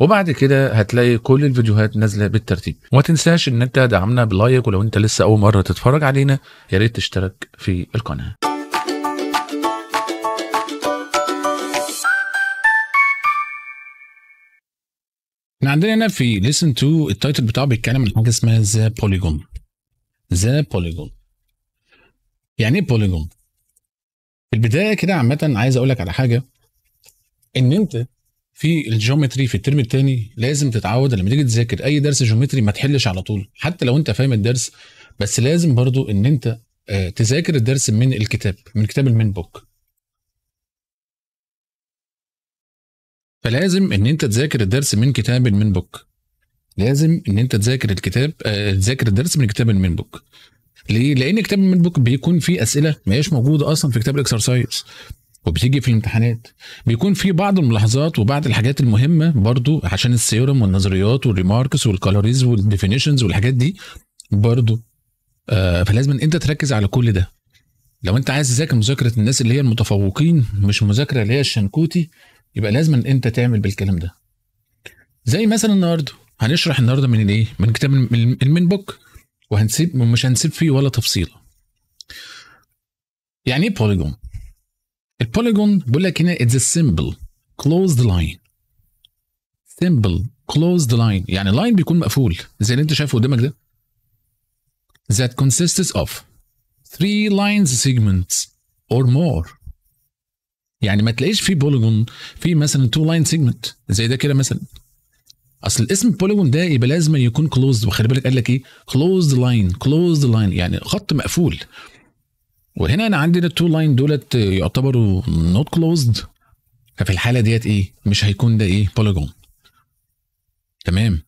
وبعد كده هتلاقي كل الفيديوهات نازله بالترتيب وما تنساش ان انت دعمنا بلايك ولو انت لسه اول مره تتفرج علينا يا ريت تشترك في القناه احنا عندنا هنا في ليسن تو التايتل بتاعه بيتكلم عن حاجه اسمها ذا بوليجون ذا بوليجون يعني ايه بوليجون؟ في البدايه كده عامه عايز اقول لك على حاجه ان انت في الجيومتري في الترم الثاني لازم تتعود لما تيجي تذاكر اي درس جيومتري ما تحلش على طول حتى لو انت فاهم الدرس بس لازم برضو ان انت آه، تذاكر الدرس من الكتاب من كتاب المين بوك فلازم ان انت تذاكر الدرس من كتاب المين بوك لازم ان انت تذاكر الكتاب آه، تذاكر الدرس من كتاب المين بوك ليه؟ لان كتاب المين بوك بيكون فيه اسئله ما هياش موجوده اصلا في كتاب الاكسرسايز وبتيجي في الامتحانات بيكون في بعض الملاحظات وبعض الحاجات المهمه برضو عشان السيرم والنظريات والريماركس والكالوريز والديفينيشنز والحاجات دي برضو آه فلازم انت تركز على كل ده لو انت عايز تذاكر مذاكره الناس اللي هي المتفوقين مش مذاكره اللي هي الشنكوتي يبقى لازم انت تعمل بالكلام ده زي مثلا النهارده هنشرح النهارده من الايه من كتاب المين بوك وهنسيب مش هنسيب فيه ولا تفصيله يعني ايه بوليجون البوليجون بقول لك هنا اتس سيمبل كلوزد لاين سيمبل كلوزد لاين يعني لاين بيكون مقفول زي اللي انت شايفه قدامك ده that consists of three lines segments or more يعني ما تلاقيش في بوليجون في مثلا 2 لاين سيجمنت زي ده كده مثلا اصل الاسم البوليجون ده يبقى لازم يكون كلوزد وخلي بالك قال لك ايه كلوزد لاين كلوزد لاين يعني خط مقفول وهنا انا عندنا التو لاين دولت يعتبروا نوت كلوزد ففي الحاله ديت ايه مش هيكون ده ايه بوليجون تمام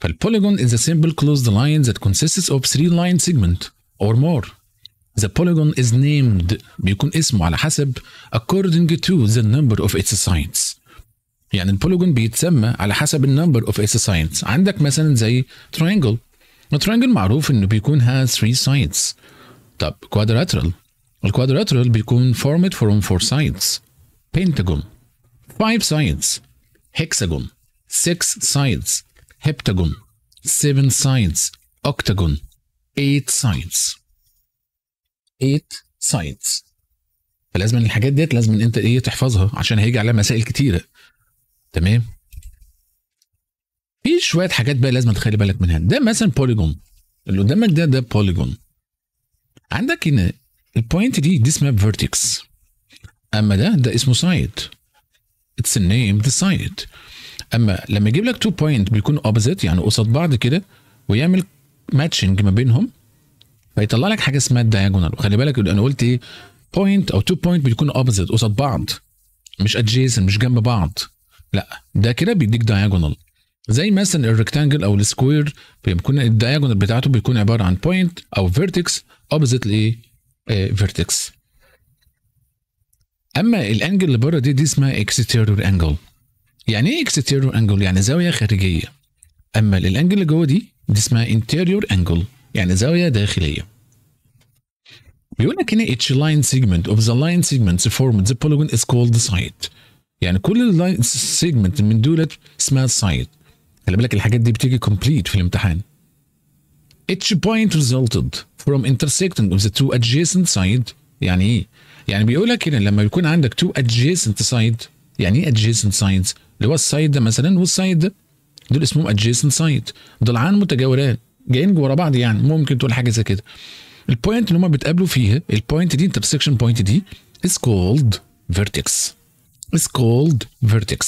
فالبوليجون is a simple closed line that consists of 3 line segment or more The polygon is named بيكون اسمه على حسب according to the number of its sides. يعني البوليجون بيتسمى على حسب النمبر اوف its sides. عندك مثلا زي تراينجل الترينجل معروف انه بيكون has 3 sides. طب كوادراترال الكوادراترال بيكون فورمد فروم فور سايدز بنتاجون فايف سايدز هيكساجون 6 سايدز هبتاجون 7 سايدز اوكتاجون 8 سايدز 8 سايدز فلازم الحاجات ديت لازم انت ايه تحفظها عشان هيجي عليها مسائل كتيره تمام في شويه حاجات بقى لازم تخلي بالك منها ده مثلا بوليجون اللي قدامك ده ده بوليجون عندك ان البوينت دي دي اسمها فيرتكس اما ده ده اسمه سايد اتس نيم ذا سايد اما لما يجيب لك تو بوينت بيكون اوبزيت يعني قصاد بعض كده ويعمل ماتشنج ما بينهم فيطلع لك حاجه اسمها الدايجونال وخلي بالك انا قلت ايه بوينت او تو بوينت بيكون اوبزيت قصاد بعض مش ادجيسن مش جنب بعض لا ده كده بيديك دايجونال زي مثلا الريكتانجل او السكوير بيكون الدايجونال بتاعته بيكون عباره عن بوينت او فيرتكس اوبزيت لايه فيرتكس آه، اما الانجل اللي بره دي دي اسمها اكستيريور انجل يعني ايه اكستيريور انجل يعني زاويه خارجيه اما الانجل اللي جوه دي دي اسمها انتيريور انجل يعني زاويه داخليه بيقول لك هنا اتش لاين سيجمنت اوف ذا لاين سيجمنت فورم ذا polygon از كولد سايد يعني كل اللاين سيجمنت من دولت اسمها سايد خلي بالك الحاجات دي بتيجي كومبليت في الامتحان اتش بوينت resulted from intersecting of the two adjacent side يعني ايه؟ يعني بيقول لك هنا لما يكون عندك two adjacent side يعني ايه adjacent sides؟ اللي هو السايد ده مثلا والسايد ده دول اسمهم adjacent side ضلعان متجاوران جايين ورا بعض يعني ممكن تقول حاجه زي كده البوينت اللي هما بيتقابلوا فيها البوينت دي intersection point دي is called vertex is called vertex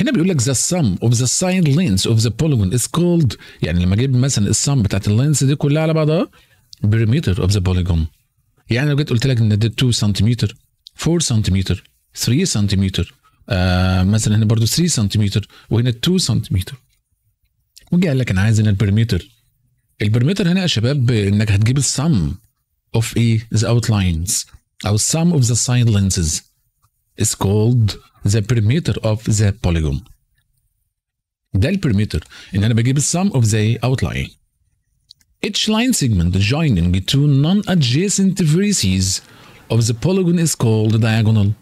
هنا بيقول لك the sum of the سايد لينس of the polygon is called يعني لما اجيب مثلا السم بتاعت اللينس دي كلها على بعضها بريميتر اوف ذا polygon يعني لو جيت قلت لك ان ده 2 سنتيمتر 4 سنتيمتر 3 سنتيمتر آه مثلا هنا برضو 3 سنتيمتر وهنا 2 سنتيمتر وجي قال لك انا عايز هنا البريمتر البريمتر هنا يا شباب انك هتجيب السم اوف ايه ذا اوت لاينز او السم اوف ذا سايد لينسز is called the perimeter of the polygon perimeter. And ان انا give some of the outline Each line segment joining two non-adjacent vertices of the polygon is called diagonal.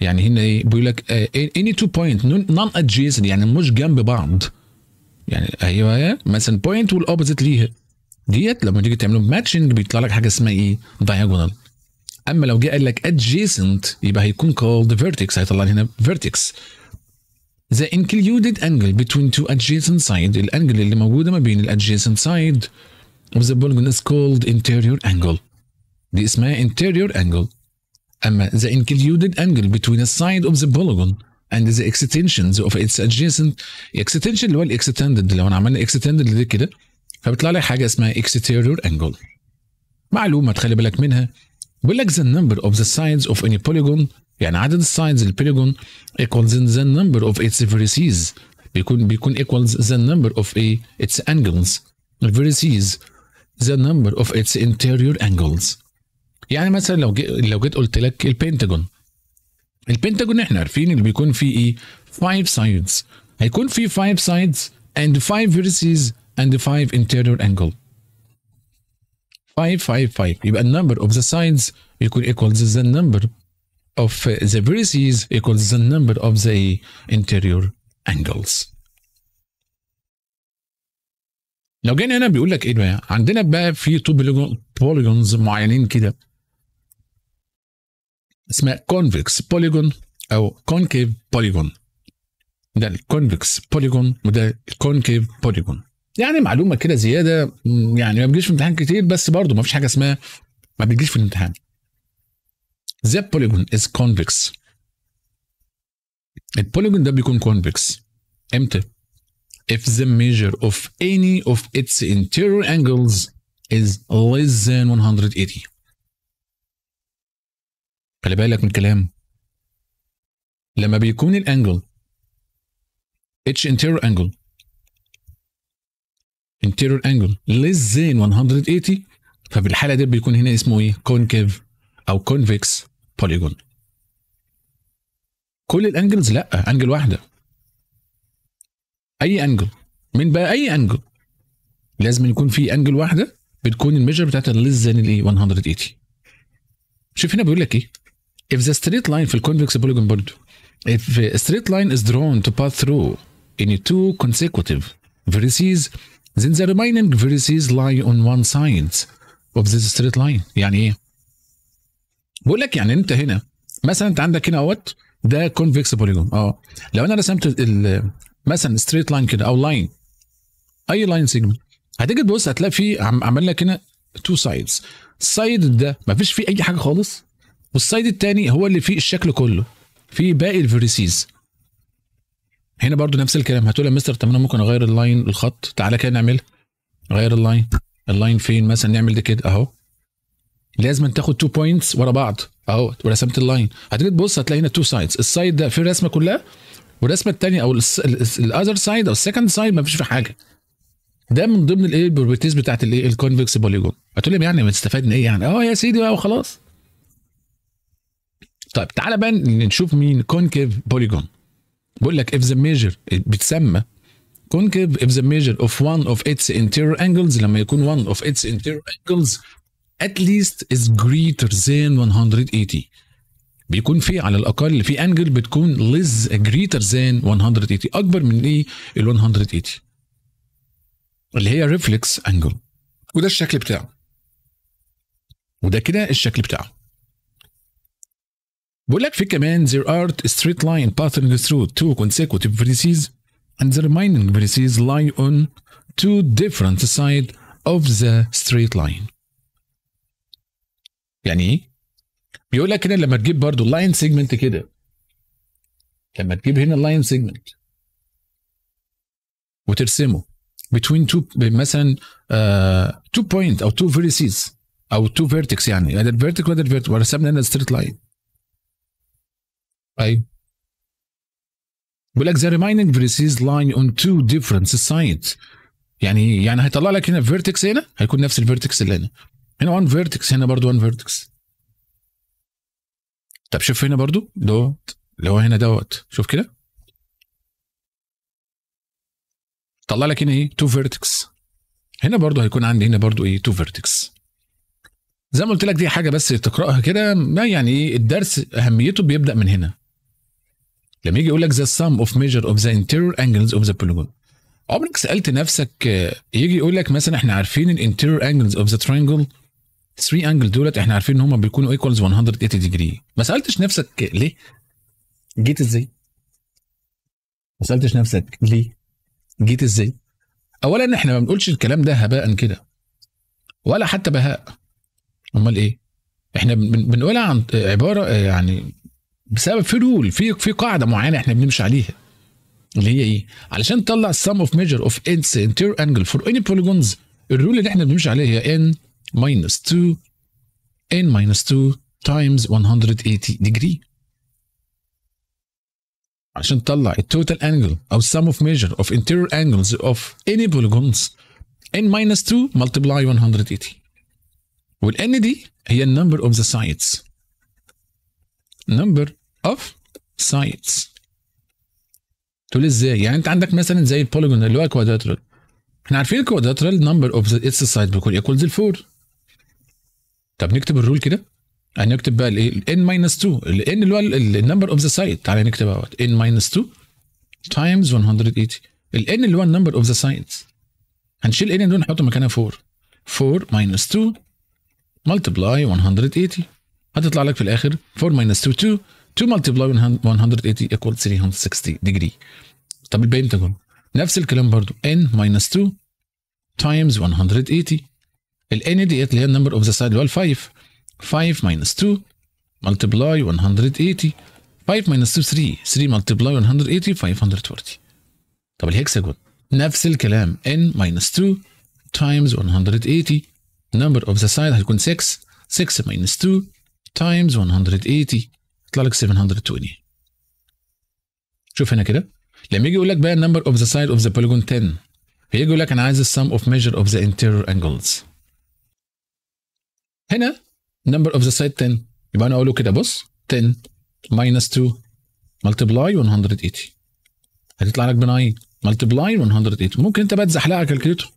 يعني هنا بيقول لك uh, any two point non-adjacent يعني مش جنب بعض. يعني ايوه مثلا point والاوبوزيت ليها. ديت لما تيجي تعملهم matching بيطلع لك حاجة اسمها ايه؟ diagonal. اما لو جه قال لك adjacent يبقى هيكون called vertex هيطلع لي هنا vertex the included angle between two adjacent sides الانجل اللي موجوده ما بين adjacent side of the polygon is called interior angle دي اسمها interior angle اما the included angle between a side of the polygon and the extensions of its adjacent extension اللي هو الاكستندد لو انا عملنا extended لده كده فبيطلع لي حاجه اسمها exterior angle معلومه تخلي بالك منها بيقول لك the number of the sides of any polygon يعني عدد السايدز للبوليجون equals the number of its vertices بيكون بيكون equals the number of a its angles vertices the number of its interior angles يعني مثلا لو جيت لو جيت قلت لك البنتاجون البنتاجون احنا عارفين اللي بيكون فيه ايه 5 sides هيكون فيه 5 sides and 5 vertices and 5 interior angles 555 يبقى النمبر اوف ذا sides يكون ايكوالز ذا نمبر اوف ذا فيرسيز ايكوالز ذا نمبر اوف ذا انتيريور انجلز لو جينا هنا بيقول لك ايه بقى عندنا بقى في تو بوليجونز معينين كده اسمها كونفكس بوليجون او كونكيف بوليجون ده الكونفكس بوليجون وده الكونكيف بوليجون يعني معلومه كده زياده يعني ما بتجيش في امتحان كتير بس برضه ما فيش حاجه اسمها ما بتجيش في الامتحان The polygon is convex البوليجون ده بيكون convex امتى؟ if the measure of any of its interior angles is less than 180 خلي بالك من الكلام لما بيكون الانجل اتش interior angle interior انجل ليس ذان 180 ففي الحاله دي بيكون هنا اسمه ايه كونكيف او كونفكس بوليجون كل الانجلز لا انجل واحده اي انجل من بقى اي انجل لازم يكون في انجل واحده بتكون الميجر بتاعتها ليس ذان الايه 180 شوف هنا بيقول لك ايه if the straight line في الكونفكس بوليجون برضه if a straight line is drawn to pass through in two consecutive vertices Then the remaining vertices lie on one side of this straight line يعني ايه؟ بقول لك يعني انت هنا مثلا انت عندك هنا اهوت ده كونفكس بوليجون اه لو انا رسمت مثلا ستريت لاين كده او لاين اي لاين سيجمنت هتيجي تبص هتلاقي في عمل لك هنا تو سايدز السايد ده ما فيش فيه اي حاجه خالص والسايد الثاني هو اللي فيه الشكل كله في باقي الفيريسيز هنا برضو نفس الكلام هتقول يا مستر طب انا ممكن اغير اللاين الخط تعالى كده نعملها غير اللاين اللاين فين مثلا نعمل ده كده اهو لازم تاخد تو بوينتس ورا بعض اهو ورسمت اللاين هتيجي تبص هتلاقي هنا تو سايدز السايد ده في الرسمه كلها والرسمه الثانيه او الاذر سايد او السكند سايد ما فيش فيه حاجه ده من ضمن الايه البروبرتيز بتاعت الايه الكونفكس بوليجون هتقول لي يعني بنستفاد ايه يعني اه يا سيدي بقى وخلاص طيب تعالى بقى نشوف مين كونكيف بوليجون بقول لك اف ذا ميجر بتسمى كونكيف اف ذا ميجر اوف وان اوف اتس انتيرور انجلز لما يكون وان اوف اتس انتيرور انجلز ات ليست از جريتر ذان 180 بيكون في على الاقل في انجل بتكون ليز جريتر ذان 180 اكبر من ايه ال 180 اللي هي ريفلكس انجل وده الشكل بتاعه وده كده الشكل بتاعه بقول لك في كمان there are straight line passing through two consecutive vertices and the remaining vertices lie on two different sides of the straight line. يعني ايه؟ بيقول لك هنا لما تجيب برضه line segment كده لما تجيب هنا line segment وترسمه between two مثلا uh, two point او two vertices او two vertex يعني either vertical or vertical ورسمنا هنا straight line ايوه بقول لك the remaining vertices line on two different sides يعني يعني هيطلع لك هنا فيرتكس هنا هيكون نفس الفيرتكس اللي هنا هنا one vertex هنا برضو one vertex طب شوف هنا برضو دوت اللي هو هنا دوت شوف كده طلع لك هنا ايه تو فيرتكس هنا برضو هيكون عندي هنا برضو ايه تو فيرتكس زي ما قلت لك دي حاجه بس تقراها كده ما يعني ايه الدرس اهميته بيبدا من هنا لما يجي يقول لك ذا سام اوف ميجر اوف ذا interior انجلز اوف ذا بوليجون عمرك سالت نفسك آه، يجي يقول لك مثلا احنا عارفين الانتيريور انجلز اوف ذا ترينجل 3 انجل دولت احنا عارفين ان هم بيكونوا ايكوالز 180 ديجري ما سالتش نفسك ليه؟ جيت ازاي؟ ما سالتش نفسك ليه؟ جيت ازاي؟ اولا احنا ما بنقولش الكلام ده هباء كده ولا حتى بهاء امال ايه؟ احنا بنقولها عن عباره آه، يعني بسبب فلول في في قاعده معينه احنا بنمشي عليها اللي هي ايه؟ علشان تطلع السم اوف ميجر اوف ان انتير انجل فور اني بوليجونز الرول اللي احنا بنمشي عليها هي ان ماينس 2 ان ماينس 2 تايمز 180 ديجري عشان تطلع التوتال انجل او سم اوف ميجر اوف انتيرير انجلز اوف اني بوليجونز ان ماينس 2 ملتبلاي 180 والان دي هي النمبر اوف ذا سايدز نمبر اوف سايدز تقول ازاي يعني انت عندك مثلا زي البوليجون اللي هو كوادراترال احنا عارفين الكوادراترال نمبر اوف اتس سايد بيكون ايكوالز 4 طب نكتب الرول كده هنكتب يعني بقى الايه n ماينس 2 ال n اللي هو النمبر اوف ذا سايد تعالى نكتبها اهوت n ماينس 2 تايمز 180 ال n اللي هو النمبر اوف ذا سايدز هنشيل n دول نحط مكانها 4 4 ماينس 2 ملتبلاي 180 هتطلع لك في الاخر 4 ماينس 2 2 2 multiply 180 equal 360 degree طب البنتاجون نفس الكلام برضو n minus 2 times 180 ال n ديت اللي هي number of the side اللي هو 5 5 minus 2 multiply 180 5 minus 2 3 3 multiply 180 540 طب الهكساجون نفس الكلام n minus 2 times 180 number of the side هيكون 6 6 minus 2 times 180 يطلع لك 720 شوف هنا كده لما يجي يقول لك بقى النمبر اوف ذا سايد اوف ذا بوليجون 10 فيجي يقول لك انا عايز السم اوف ميجر اوف ذا انتيريور انجلز هنا نمبر اوف ذا سايد 10 يبقى انا اقول له كده بص 10 ماينس 2 ملتبلاي 180 هتطلع لك ب 9 ملتبلاي 180 ممكن انت بقى تزحلقها كالكليتر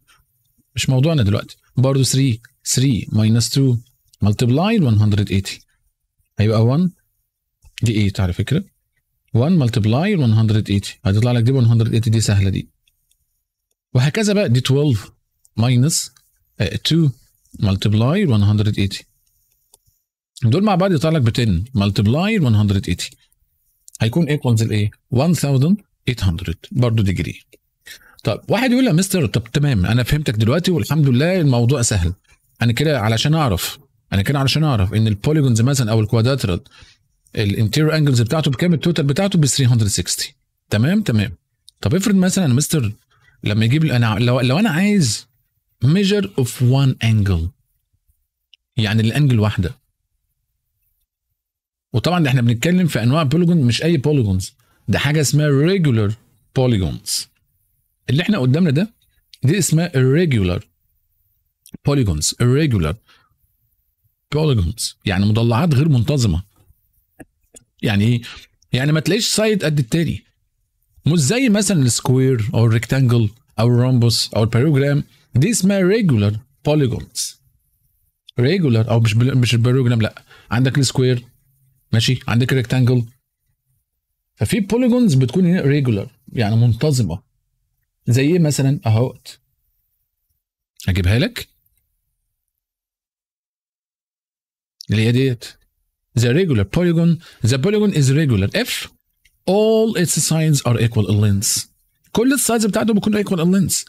مش موضوعنا دلوقتي برضه 3 3 ماينس 2 ملتبلاي 180 هيبقى 1 دي 8 إيه؟ على فكره 1 ملتبلاي 180 هتطلع لك دي 180 دي سهله دي وهكذا بقى دي 12 ماينس 2 ملتبلاي 180 دول مع بعض يطلع لك ب 10 ملتبلاي 180 هيكون ايكوالز الايه 1800 برضه ديجري طب واحد يقول لي يا مستر طب تمام انا فهمتك دلوقتي والحمد لله الموضوع سهل انا كده علشان اعرف انا كده علشان اعرف ان البوليجونز مثلا او الكوادراترال الانتيريور انجلز بتاعته بكام التوتال بتاعته ب 360 تمام تمام طب افرض مثلا مستر لما يجيب انا لو, لو انا عايز ميجر اوف وان انجل يعني الانجل واحده وطبعا احنا بنتكلم في انواع بوليجون مش اي بوليجونز ده حاجه اسمها ريجولار بوليجونز اللي احنا قدامنا ده دي اسمها ريجولر بوليجونز ريجولر بوليجونز يعني مضلعات غير منتظمه يعني يعني ما تلاقيش سايد قد التاني مش زي مثلا السكوير او الريكتانجل او الرومبوس او البيروجرام دي اسمها ريجولار بوليجونز ريجولار او مش مش البيروجرام لا عندك السكوير ماشي عندك الريكتانجل ففي بوليجونز بتكون هنا ريجولار يعني منتظمه زي ايه مثلا اهوت اجيبها لك اللي هي ديت the regular polygon, the polygon is regular if all its sides are equal in length. كل السايدز بتاعته بيكون equal in length.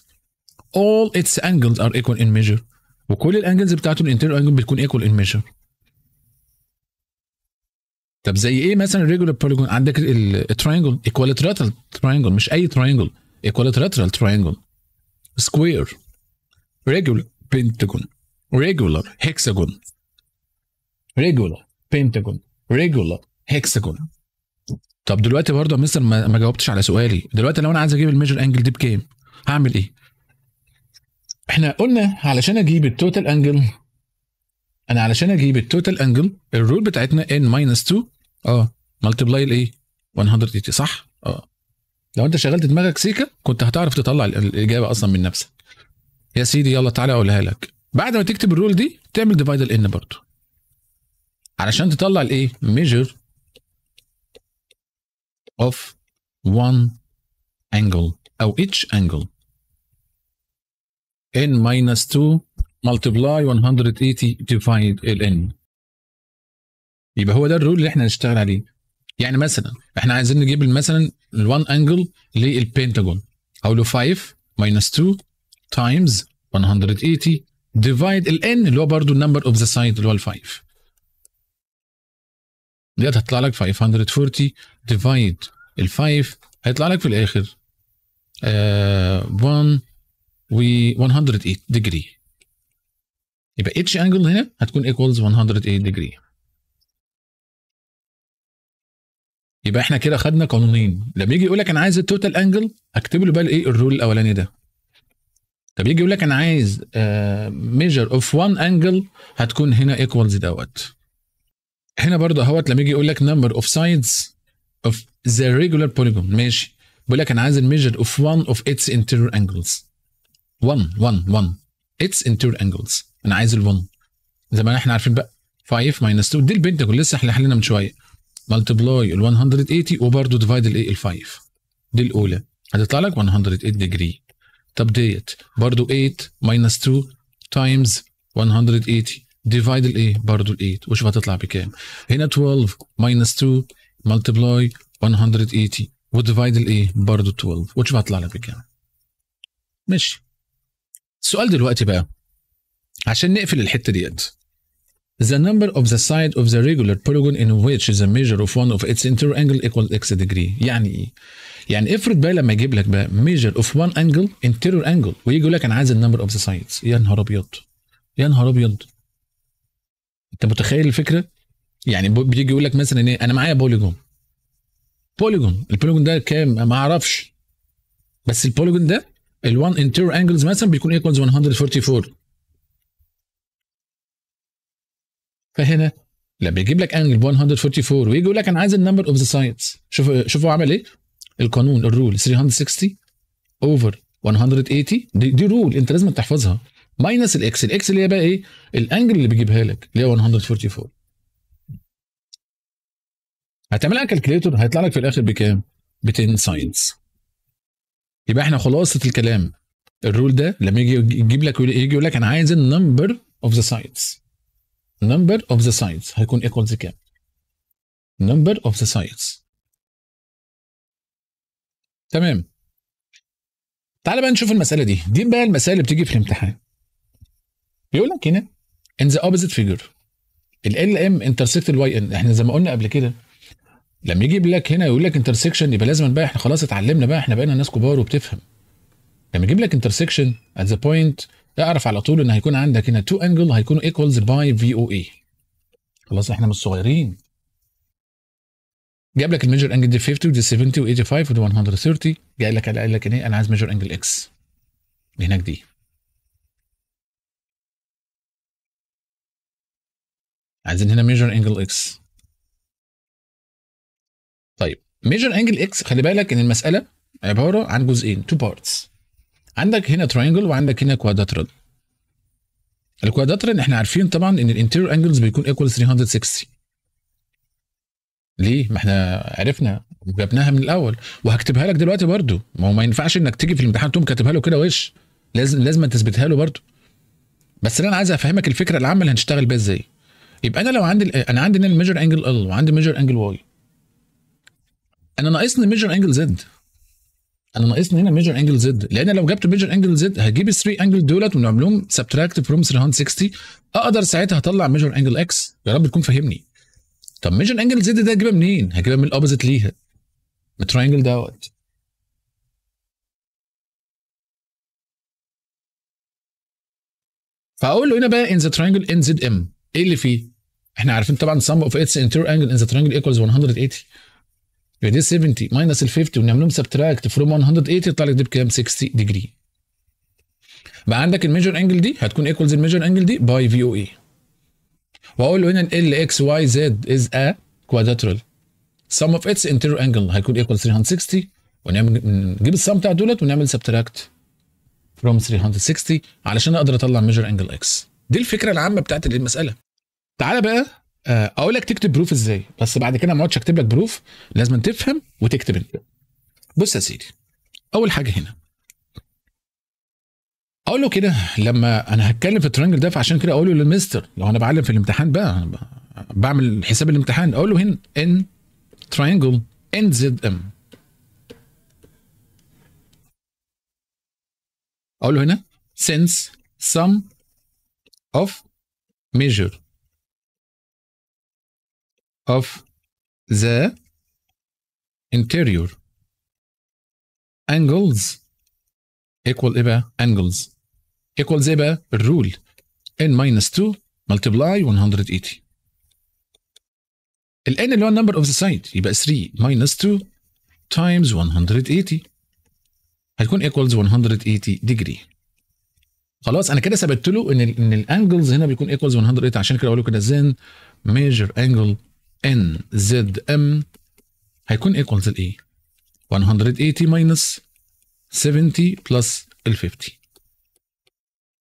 All its angles are equal in measure. وكل الانجلز بتاعته الانتيريور انجل بتكون equal in measure. طب زي ايه مثلا regular polygon عندك ال triangle equilateral triangle مش اي triangle equilateral triangle square regular pentagon regular hexagon regular بنتاجون ريجولا هيكساجون طب دلوقتي برضه يا مستر ما جاوبتش على سؤالي دلوقتي لو انا عايز اجيب الميجر انجل دي بكام هعمل ايه احنا قلنا علشان اجيب التوتال انجل انا علشان اجيب التوتال انجل الرول بتاعتنا ان ماينس 2 اه ملتبلاي الايه 180 صح اه لو انت شغلت دماغك سيكا كنت هتعرف تطلع الاجابه اصلا من نفسك يا سيدي يلا تعالى اقولها لك بعد ما تكتب الرول دي تعمل ديفايد الان برضه علشان تطلع الايه measure of one angle او اتش انجل n minus 2 multiply 180 divide ال n يبقى هو ده الرول اللي احنا هنشتغل عليه يعني مثلا احنا عايزين نجيب مثلا ال1 انجل للبنتاجون له 5 minus 2 تايمز 180 divide ال n اللي هو برضه النمبر اوف ذا سايد اللي هو ال 5 ديت هتطلع لك 540 ديفايد ال 5 هيطلع لك في الاخر 1 و 108 ديجري يبقى اتش انجل هنا هتكون ايكوالز 108 ديجري يبقى احنا كده خدنا قانونين لما يجي يقول لك انا عايز التوتال انجل اكتب له بقى الايه الرول الاولاني ده طب يجي يقول لك انا عايز ميجر اوف وان انجل هتكون هنا ايكوالز دوت هنا برضه اهوت لما يجي يقول لك نمبر اوف سايدز اوف ذا ريجولار بوليجون ماشي بيقول لك انا عايز الميجر اوف 1 اوف اتس interior انجلز 1 1 1 اتس interior انجلز انا عايز ال1 زي ما احنا عارفين بقى 5 ماينس 2 دي البنت البنتاجون لسه احنا حلينا من شويه ملتبلاي ال 180 وبرضه ديفايد الايه ال 5 دي الاولى هتطلع لك 108 ديجري طب ديت برضه 8 ماينس 2 تايمز 180 ديفايد الاي برضه الاي وشوف هتطلع بكام هنا 12 ماينس 2 ملتبلاي 180 وديفايد الاي برضه 12 وشوف هتطلع لك بكام ماشي السؤال دلوقتي بقى عشان نقفل الحته ديت The number of the side of the regular polygon in which the measure of one of its interior angle equals x degree يعني ايه؟ يعني افرض بقى لما يجيب لك بقى measure of one angle interior angle ويجي يقول لك انا عايز النمبر of the sides يا نهار ابيض يا نهار ابيض انت متخيل الفكره يعني بيجي يقول لك مثلا ايه انا معايا بوليجون بوليجون البوليجون ده كام ما اعرفش بس البوليجون ده ال1 انتير انجلز مثلا بيكون ايكوالز 144 فهنا لما يجيب لك انجل 144 ويجي يقول لك انا عايز النمبر اوف ذا سايدز شوف شوف هو عمل ايه القانون الرول 360 اوفر 180 دي, دي رول انت لازم تحفظها ماينس الاكس الاكس اللي هي بقى ايه الانجل اللي بيجيبها لك اللي هي 144 هتعملها كالكليتور هيطلع لك في الاخر بكام ب 10 ساينس يبقى احنا خلاصه الكلام الرول ده لما يجي يجيب لك يجي يقول لك انا عايز النمبر اوف ذا ساينس نمبر اوف ذا ساينس هيكون ايكوالز كام نمبر اوف ذا ساينس تمام تعال بقى نشوف المساله دي دي بقى المساله اللي بتيجي في الامتحان بيقول لك هنا ان ذا اوبزيت فيجر ال ام انترسكت الواي ان احنا زي ما قلنا قبل كده لما يجي يجيب لك هنا يقول لك انترسكشن يبقى لازم بقى احنا خلاص اتعلمنا بقى احنا بقينا ناس كبار وبتفهم لما يجيب لك انترسكشن ات ذا بوينت اعرف على طول ان هيكون عندك هنا تو انجل هيكونوا ايكوالز باي في او اي خلاص احنا مش صغيرين جاب لك الميجر انجل دي 50 ودي 70 و85 ودي 130 جاي لك قال لك ايه انا عايز ميجر انجل اكس هناك دي عايزين هنا ميجر انجل اكس طيب ميجر انجل اكس خلي بالك ان المساله عباره عن جزئين تو بارتس عندك هنا تراينجل وعندك هنا كوادراترال الكوادراترال احنا عارفين طبعا ان الانتيريور انجلز بيكون ايكوال 360 ليه ما احنا عرفنا وجبناها من الاول وهكتبها لك دلوقتي برضو ما هو ما ينفعش انك تيجي في الامتحان تقوم كاتبها له كده وش لازم لازم تثبتها له برضو بس انا عايز افهمك الفكره العامه اللي هنشتغل بيها ازاي يبقى انا لو عندي انا عندي هنا الميجر انجل ال وعندي ميجر انجل واي انا ناقصني ميجر انجل زد انا ناقصني هنا ميجر انجل زد لان لو جبت ميجر انجل زد هجيب ال 3 انجل دولت ونعملهم سبتراكت فروم 360 اقدر ساعتها اطلع ميجر انجل اكس يا رب تكون فاهمني طب ميجر انجل زد ده هجيبها منين؟ هجيبها من الاوبوزيت ليها من التراينجل دوت فاقول له هنا بقى ان ذا تراينجل ان زد ام ايه اللي فيه؟ احنا عارفين طبعا سم اوف اتس interior انجل ان ذا ترانجل ايكوالز 180 يبقى دي 70 ماينس ال 50 ونعملهم سبتراكت فروم 180 يطلع لك دي بكام 60 ديجري بقى عندك الميجر انجل دي هتكون ايكوالز الميجر انجل دي باي في او اي واقول له هنا ال اكس واي زد از ا كوادراترال سم اوف اتس interior انجل هيكون ايكوالز 360 ونعمل نجيب السم بتاع دولت ونعمل سبتراكت فروم 360 علشان اقدر اطلع ميجر انجل اكس دي الفكره العامه بتاعت المساله تعالى بقى آه، اقول لك تكتب بروف ازاي بس بعد كده ما اقعدش اكتب لك بروف لازم تفهم وتكتب انت بص يا سيدي اول حاجه هنا اقول له كده لما انا هتكلم في الترينجل ده فعشان كده اقول له للمستر لو انا بعلم في الامتحان بقى بعمل حساب الامتحان اقول له هنا ان ترينجل ان زد ام اقول له هنا since سم of measure of the interior angles equal ايه بقى؟ angles equal ايه بقى؟ الرول n minus 2 multiply 180 ال اللي هو number of the side يبقى 3 minus 2 times 180 هتكون equals 180 degree خلاص انا كده ثبتت له ان ان الانجلز هنا بيكون ايكوالز 180 عشان كده اقول له كده زين ميجر انجل ان زد ام هيكون ايكوالز لايه 180 ماينس 70 بلس ال 50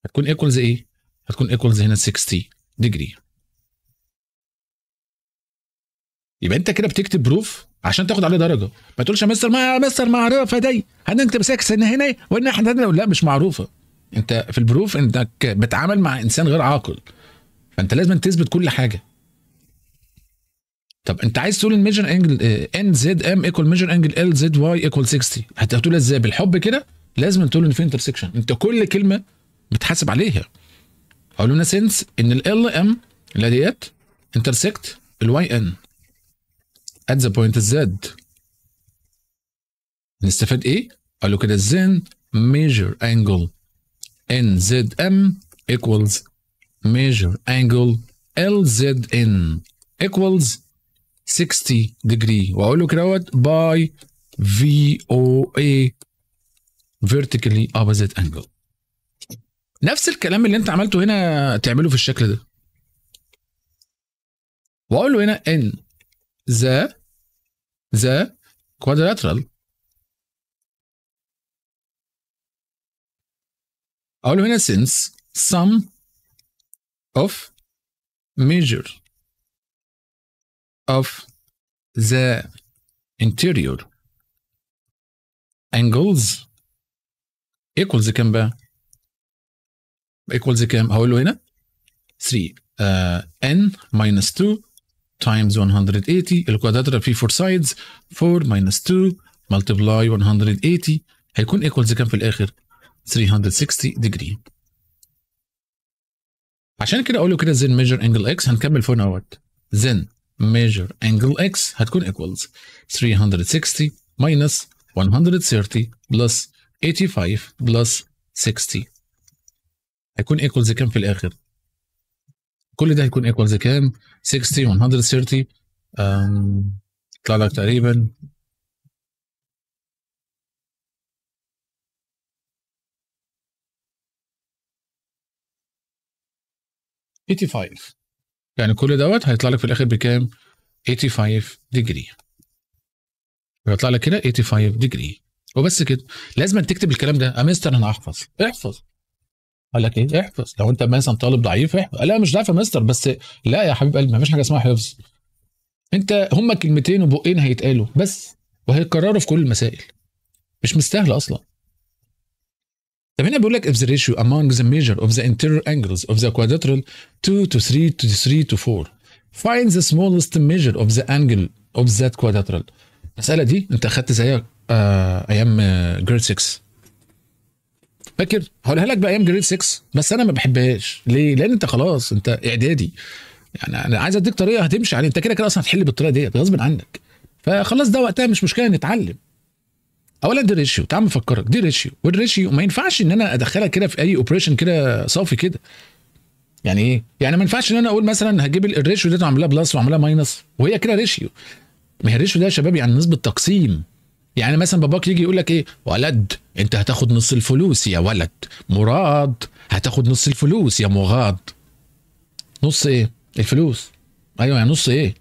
هتكون ايكوالز ايه هتكون ايكوالز هنا 60 ديجري يبقى انت كده بتكتب بروف عشان تاخد عليه درجه ما تقولش يا مستر ما مستر معرفه دي هنكتب سكس ان هنا وان احنا لا مش معروفه انت في البروف انك بتعامل مع انسان غير عاقل فانت لازم تثبت كل حاجه طب انت عايز تقول الميجر انجل ان زد ام ايكوال ميجر انجل ال زد واي ايكوال 60 هتقول ازاي بالحب كده لازم تقول ان في انترسكشن انت كل كلمه بتحاسب عليها اقول لنا سنس ان ال ام اللي ديت انترسكت الواي ان ات ذا بوينت الزد نستفاد ايه؟ قالوا كده ميجر انجل ان زد ام ايكوالز ميجر انجل ال زد ان ايكوالز 60 ديجري واقول له كدهوت باي في او اي فيرتيكالي اوبوزيت انجل نفس الكلام اللي انت عملته هنا تعمله في الشكل ده واقول له هنا ان ذا ذا كوادراترال اقول له هنا since سم of major of the interior angles equals كام بقى؟ equals كام؟ هقول له هنا 3 uh, n minus 2 times 180 الكوادراتر فيه 4 sides 4 minus 2 multiply 180 هيكون equals كام في الآخر؟ 360 degree عشان كده اقول له كده زين measure angle x هنكمل فور نوت زين measure angle x هتكون equals 360 minus 130 plus 85 plus 60 هيكون equals كام في الاخر؟ كل ده هيكون equals كام؟ 60 130 يطلع لك تقريبا eighty five يعني كل دوت هيطلع لك في الاخر بكام 85 ديجري ويطلع لك كده 85 ديجري وبس كده لازم تكتب الكلام ده يا مستر انا هحفظ احفظ قال لك ايه احفظ لو انت مثلا طالب ضعيف احفظ لا مش ضعيف يا مستر بس لا يا حبيب قلبي ما فيش حاجه اسمها حفظ انت هما كلمتين وبقين هيتقالوا بس وهيتكرروا في كل المسائل مش مستاهله اصلا طب هنا بيقول لك if the ratio among the major of the interior angles of the quadrilateral 2 to 3 to 3 to 4 find the smallest measure of the angle of that quadrilateral المسألة دي أنت أخدت زيها آه، أيام جريد آه، 6 فاكر هقولها لك بقى أيام جريد 6 بس أنا ما بحبهاش ليه؟ لأن أنت خلاص أنت إعدادي يعني أنا عايز أديك طريقة هتمشي عليه أنت كده كده أصلا هتحل بالطريقة ديت غصب عنك فخلاص ده وقتها مش مشكلة نتعلم اولا دي ريشيو تعال مفكرك دي ريشيو والريشيو ما ينفعش ان انا ادخلها كده في اي اوبريشن كده صافي كده يعني ايه يعني ما ينفعش ان انا اقول مثلا هجيب الريشيو ده اعملها بلس واعملها ماينس وهي كده ريشيو ما هي الريشيو ده يا شباب يعني نسبه تقسيم يعني مثلا باباك يجي يقول لك ايه ولد انت هتاخد نص الفلوس يا ولد مراد هتاخد نص الفلوس يا مغاد نص ايه الفلوس ايوه يعني نص ايه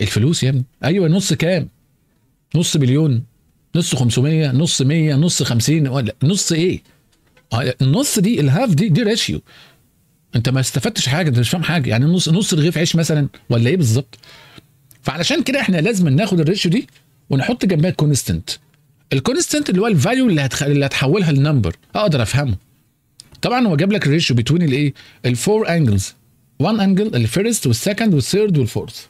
الفلوس يا ابني ايوه نص كام نص مليون نص 500 نص 100 نص 50 ولا نص ايه آه، النص دي الهاف دي دي ريشيو انت ما استفدتش حاجه انت مش فاهم حاجه يعني نص نص رغيف عيش مثلا ولا ايه بالظبط فعلشان كده احنا لازم ناخد الريشيو دي ونحط جنبها كونستنت الكونستنت اللي هو الفاليو اللي, هتخ... اللي هتحولها لنمبر اقدر افهمه طبعا هو جاب لك الريشيو بتوين الايه الفور انجلز وان انجل الفيرست والسكند والثيرد والفورث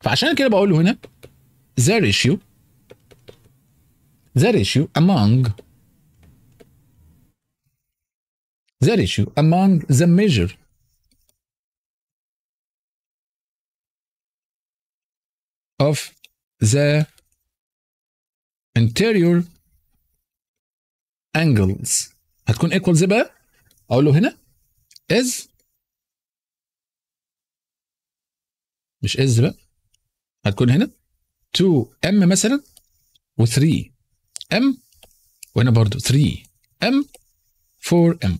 فعشان كده بقول له هنا ذا ريشيو that issue among that issue among the measure of the interior angles هتكون equals بقى اقول له هنا is مش is بقى هتكون هنا 2m مثلا و3 ام وهنا برضو 3 ام 4 ام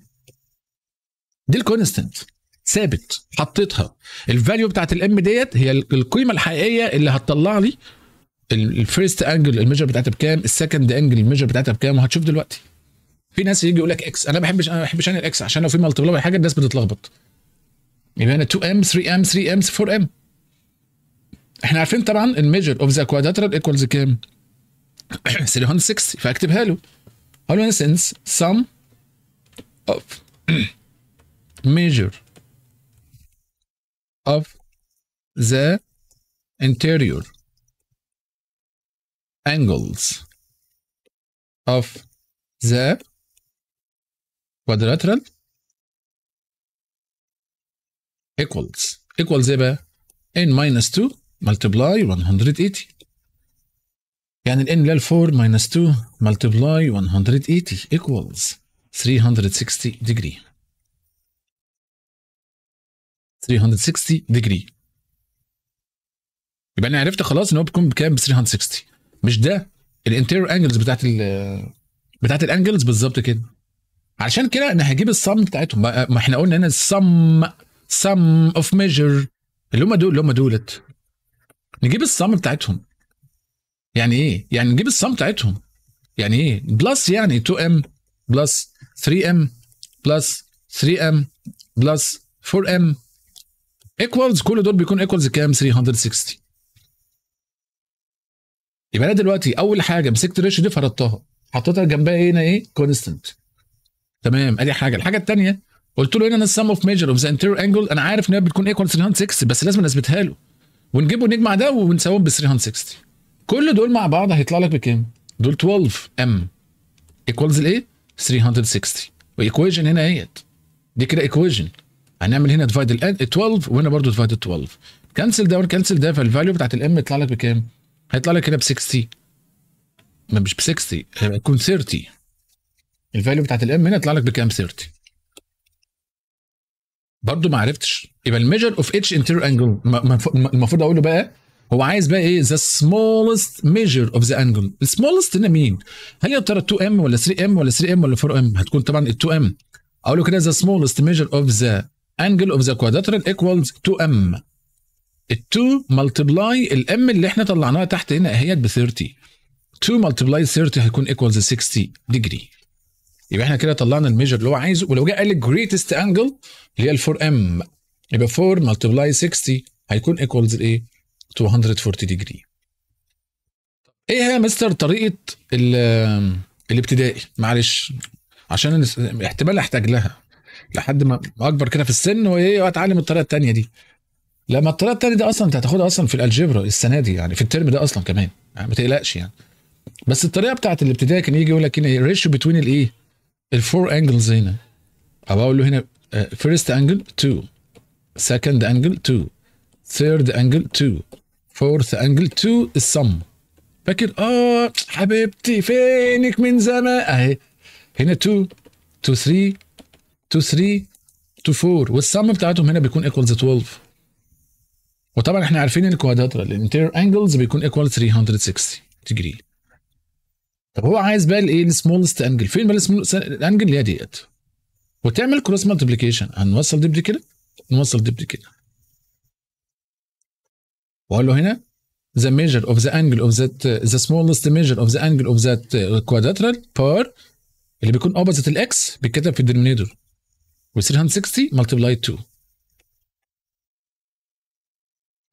دي الكونستنت ثابت حطيتها الفاليو بتاعت الام ديت هي القيمه الحقيقيه اللي هتطلع لي الفيرست انجل الميجر بتاعتها بكام السكند انجل الميجر بتاعتها بكام وهتشوف دلوقتي في ناس يجي يقول لك اكس انا ما بحبش انا ما بحبش انا الاكس عشان لو في مالتي بلاي حاجه الناس بتتلخبط يبقى انا 2 ام 3 ام 3 ام 4 ام احنا عارفين طبعا الميجر اوف ذا كوادراترال ايكوالز كام 360 فاكتبها له هقول له سنس sum of measure of the interior angles of the quadrilateral equals equals ايه بقى n minus 2 multiply 180 يعني ال n لل 4 minus 2 multiply 180 equals 360 degree 360 degree يبقى انا عرفت خلاص ان هو بيكون بكام ب 360 مش ده الانتير انجلز بتاعت ال بتاعت الانجلز بالظبط كده علشان كده انا هجيب الصم بتاعتهم ما احنا قلنا هنا الصم سم اوف ميجر اللي هم دول اللي هم دولت نجيب الصم بتاعتهم يعني ايه؟ يعني نجيب الصم بتاعتهم يعني ايه؟ بلس يعني 2 ام بلس 3 ام بلس 3 ام بلس 4 ام ايكوالز كل دول بيكون ايكوالز كام؟ 360 يبقى انا دلوقتي اول حاجه مسكت الريشيو دي فرضتها حطيتها جنبها إيه هنا ايه؟ كونستنت تمام ادي حاجه الحاجه الثانيه قلت له هنا السم اوف ميجر اوف ذا انتيرير انجل انا عارف ان هي بتكون ايكوال 360 بس لازم اثبتها له ونجيبه نجمع ده ونساويه ب 360 كل دول مع بعض هيطلع لك بكام؟ دول 12 ام ايكوالز الايه؟ 360 وايكويجن هنا اهيت دي كده ايكويجن هنعمل هنا ديفايد ال 12 وهنا برضه ديفايد 12 كنسل ده وكنسل ده فالفاليو بتاعت الام يطلع لك بكام؟ هيطلع لك هنا ب 60 ما مش ب 60 هيكون 30 الفاليو بتاعت الام هنا يطلع لك بكام 30 برضه ما عرفتش يبقى الميجر اوف اتش انتير انجل المفروض اقول له بقى هو عايز بقى ايه ذا سمولست ميجر اوف ذا انجل السمولست هنا مين هل يا ترى 2 ام ولا 3 ام ولا 3 ام ولا 4 ام هتكون طبعا ال 2 ام اقول له كده ذا سمولست ميجر اوف ذا انجل اوف ذا كوادراترال ايكوالز 2 ام ال 2 ملتبلاي الام اللي احنا طلعناها تحت هنا اهيت ب 30 2 ملتبلاي 30 هيكون ايكوالز 60 ديجري يبقى احنا كده طلعنا الميجر اللي هو عايزه ولو جه قال لك جريتست انجل اللي هي ال 4 ام يبقى 4 ملتبلاي 60 هيكون ايكوالز الايه؟ 240 ديجري ايه هي مستر طريقه الابتدائي معلش عشان احتمال احتاج لها لحد ما اكبر كده في السن وايه واتعلم الطريقه الثانيه دي لما الطريقه الثانيه دي اصلا انت هتاخدها اصلا في الالجبرا السنه دي يعني في الترم ده اصلا كمان يعني ما تقلقش يعني بس الطريقه بتاعت الابتدائي كان يجي يقول لك هنا ريشيو بتوين الايه الفور انجلز هنا او اقول له هنا فيرست انجل 2 سكند انجل 2 ثيرد انجل 2 فورث انجل 2 السم فاكر اه حبيبتي فينك من زمان اهي هنا 2 2 3 2 3 2 4 والسم بتاعتهم هنا بيكون ايكوالز 12 وطبعا احنا عارفين الكوادراتر الانتير انجلز بيكون ايكوال 360 ديجري طب هو عايز بقى الايه السمولست انجل فين بقى انجل اللي هي ديت وتعمل كروس مالتيبليكيشن هنوصل دي بدي كده نوصل دي بدي كده واقول له هنا the measure of the angle of that the smallest measure of the angle of that uh, quadrilateral power اللي بيكون opposite الاكس بيتكتب في الدينومينيتور و 360 ملتبلاي 2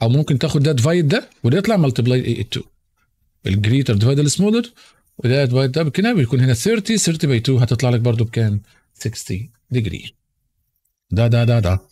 او ممكن تاخد ده ديفايد ده وده يطلع ملتبلاي 2 الجريتر ديفايد السمولر وده ديفايد ده كده بيكون هنا 30 30 باي 2 هتطلع لك برده بكام 60 ديجري ده ده ده ده